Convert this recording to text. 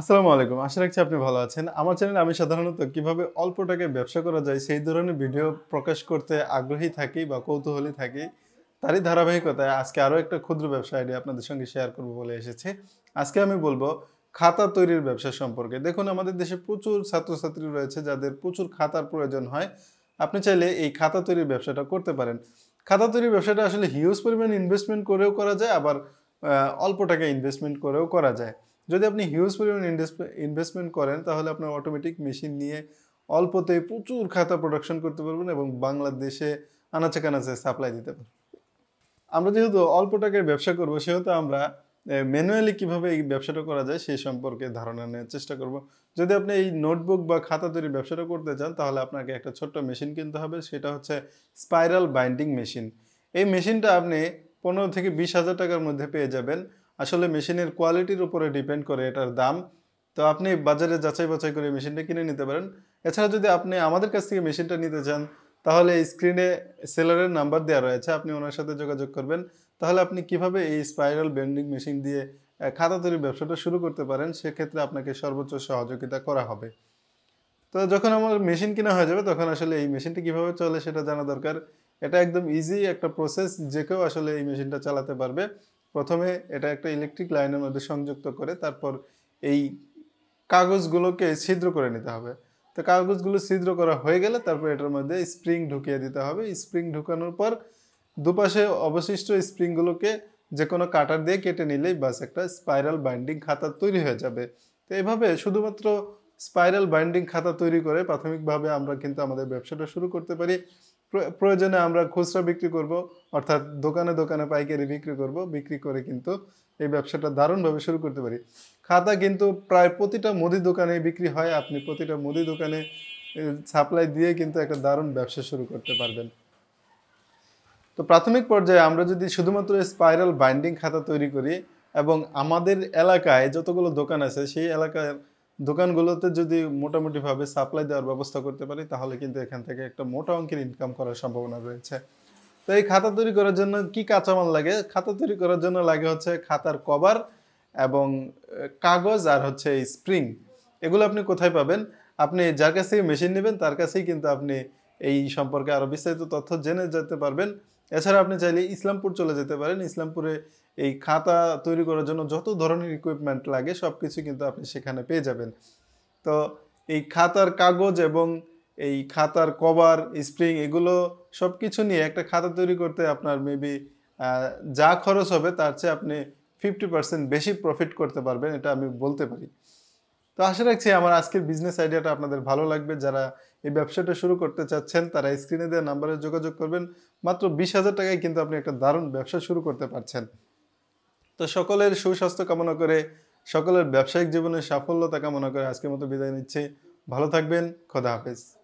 আসসালামু আলাইকুম আশা রাখছি আপনি ভালো আছেন আমার চ্যানেলে আমি সাধারণত কিভাবে অল্প টাকায় ব্যবসা করা যায় সেই ধরনের ভিডিও প্রকাশ করতে আগ্রহী থাকি বা কৌতূহলী থাকি তারই ধারাবাহিকতায় আজকে আরও একটা ক্ষুদ্র ব্যবসা আইডিয়া আপনাদের সঙ্গে শেয়ার করব বলে এসেছে আজকে আমি বলবো খাতা তৈরির ব্যবসা সম্পর্কে দেখুন আমাদের দেশে প্রচুর ছাত্রছাত্রী রয়েছে যাদের প্রচুর খাতার প্রয়োজন হয় আপনি চাইলে এই খাতা তৈরির ব্যবসাটা করতে পারেন খাতা তৈরির ব্যবসাটা আসলে হিউজ পরিমাণ ইনভেস্টমেন্ট করেও করা যায় আবার অল্প টাকা ইনভেস্টমেন্ট করেও করা যায় যদি আপনি হিউজ পরিমাণ ইনভেস্টমেন্ট করেন তাহলে আপনার অটোমেটিক মেশিন নিয়ে অল্পতে প্রচুর খাতা প্রোডাকশন করতে পারবেন এবং বাংলাদেশে আনাচে কানাচে সাপ্লাই দিতে পারবেন আমরা যেহেতু অল্প টাকায় ব্যবসা করবো সেহেতু আমরা ম্যানুয়ালি কীভাবে এই ব্যবসাটা করা যায় সেই সম্পর্কে ধারণা নেওয়ার চেষ্টা করব যদি আপনি এই নোটবুক বা খাতা তৈরি ব্যবসাটা করতে চান তাহলে আপনাকে একটা ছোট্ট মেশিন কিনতে হবে সেটা হচ্ছে স্পাইরাল বাইন্ডিং মেশিন এই মেশিনটা আপনি পনেরো থেকে বিশ হাজার টাকার মধ্যে পেয়ে যাবেন আসলে মেশিনের কোয়ালিটির উপরে ডিপেন্ড করে এটার দাম তো আপনি বাজারে যাচাই বাছাই করে মেশিনটা কিনে নিতে পারেন এছাড়া যদি আপনি আমাদের কাছ থেকে মেশিনটা নিতে চান তাহলে স্ক্রিনে সেলারের নাম্বার দেওয়া রয়েছে আপনি ওনার সাথে যোগাযোগ করবেন তাহলে আপনি কিভাবে এই স্পাইরাল বেন্ডিং মেশিন দিয়ে খাতা তৈরির ব্যবসাটা শুরু করতে পারেন সেক্ষেত্রে আপনাকে সর্বোচ্চ সহযোগিতা করা হবে তো যখন আমার মেশিন কেনা হয়ে যাবে তখন আসলে এই মেশিনটি কিভাবে চলে সেটা জানা দরকার এটা একদম ইজি একটা প্রসেস যে কেউ আসলে এই মেশিনটা চালাতে পারবে প্রথমে এটা একটা ইলেকট্রিক লাইনের মধ্যে সংযুক্ত করে তারপর এই কাগজগুলোকে ছিদ্র করে নিতে হবে তো কাগজগুলো ছিদ্র করা হয়ে গেলে তারপর এটার মধ্যে স্প্রিং ঢুকিয়ে দিতে হবে স্প্রিং ঢুকানোর পর দুপাশে অবশিষ্ট স্প্রিংগুলোকে যে কোনো কাটার দিয়ে কেটে নিলেই বাস একটা স্পাইরাল বাইন্ডিং খাতা তৈরি হয়ে যাবে তো এভাবে শুধুমাত্র স্পাইরাল বাইন্ডিং খাতা তৈরি করে প্রাথমিকভাবে আমরা কিন্তু আমাদের ব্যবসাটা শুরু করতে পারি প্রয়োজনে আমরা খুচরা বিক্রি করব অর্থাৎ দোকানে দোকানে পাইকারি বিক্রি করব বিক্রি করে কিন্তু এই ব্যবসাটা দারুণভাবে শুরু করতে পারি খাতা কিন্তু প্রায় প্রতিটা মুদি দোকানে বিক্রি হয় আপনি প্রতিটা মুদি দোকানে সাপ্লাই দিয়ে কিন্তু একটা দারুণ ব্যবসা শুরু করতে পারবেন তো প্রাথমিক পর্যায়ে আমরা যদি শুধুমাত্র স্পাইরাল বাইন্ডিং খাতা তৈরি করি এবং আমাদের এলাকায় যতগুলো দোকান আছে সেই এলাকায় দোকানগুলোতে যদি মোটামুটিভাবে সাপ্লাই দেওয়ার ব্যবস্থা করতে পারি তাহলে কিন্তু এখান থেকে একটা মোটা অঙ্কের ইনকাম করার সম্ভাবনা রয়েছে তো এই খাতা তৈরি করার জন্য কি কাঁচামাল লাগে খাতা তৈরি করার জন্য লাগে হচ্ছে খাতার কভার এবং কাগজ আর হচ্ছে এই স্প্রিং এগুলো আপনি কোথায় পাবেন আপনি যার কাছ থেকে মেশিন নেবেন তার কাছেই কিন্তু আপনি এই সম্পর্কে আরও বিস্তারিত তথ্য জেনে যেতে পারবেন এছাড়া আপনি চাইলে ইসলামপুর চলে যেতে পারেন ইসলামপুরে এই খাতা তৈরি করার জন্য যত ধরনের ইকুইপমেন্ট লাগে সব কিছু কিন্তু আপনি সেখানে পেয়ে যাবেন তো এই খাতার কাগজ এবং এই খাতার কভার স্প্রিং এগুলো সব কিছু নিয়ে একটা খাতা তৈরি করতে আপনার মেবি যা খরচ হবে তার চেয়ে আপনি ফিফটি পার্সেন্ট বেশি প্রফিট করতে পারবেন এটা আমি বলতে পারি তো আশা রাখছি আমার আজকের বিজনেস আইডিয়াটা আপনাদের ভালো লাগবে যারা এই ব্যবসাটা শুরু করতে চাচ্ছেন তারা স্ক্রিনে দেওয়া নাম্বারে যোগাযোগ করবেন মাত্র বিশ হাজার টাকায় কিন্তু আপনি একটা দারুণ ব্যবসা শুরু করতে পারছেন তো সকলের সুস্বাস্থ্য কামনা করে সকলের ব্যবসায়িক জীবনের সাফল্যতা কামনা করে আজকের মতো বিদায় নিচ্ছে ভালো থাকবেন খোদা হাফেজ